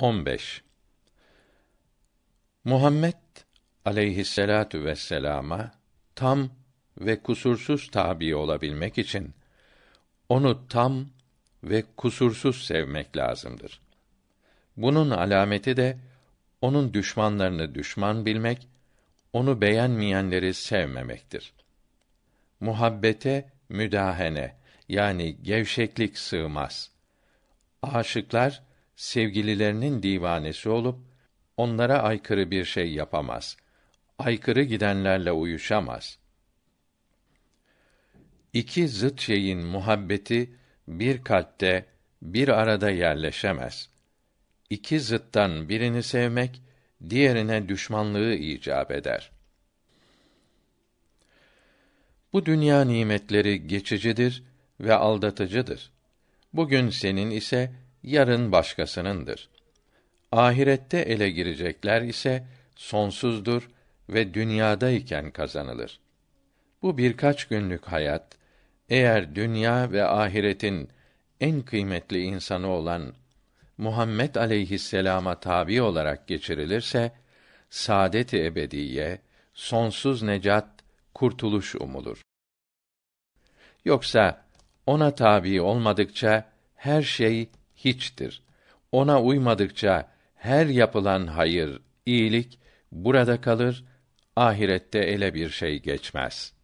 15 Muhammed aleyhisselatu vesselama tam ve kusursuz tabi olabilmek için onu tam ve kusursuz sevmek lazımdır. Bunun alameti de onun düşmanlarını düşman bilmek, onu beğenmeyenleri sevmemektir. Muhabbete müdahene yani gevşeklik sığmaz. Aşıklar sevgililerinin divanesi olup onlara aykırı bir şey yapamaz. Aykırı gidenlerle uyuşamaz. İki zıt şeyin muhabbeti bir kalpte bir arada yerleşemez. İki zıttan birini sevmek diğerine düşmanlığı icap eder. Bu dünya nimetleri geçicidir ve aldatıcıdır. Bugün senin ise yarın başkasınındır. Ahirette ele girecekler ise sonsuzdur ve dünyadayken kazanılır. Bu birkaç günlük hayat eğer dünya ve ahiretin en kıymetli insanı olan Muhammed aleyhisselama tabi olarak geçirilirse saadet-i ebediye, sonsuz necat, kurtuluş umulur. Yoksa ona tabi olmadıkça her şey hiçtir. Ona uymadıkça her yapılan hayır, iyilik burada kalır, ahirette ele bir şey geçmez.''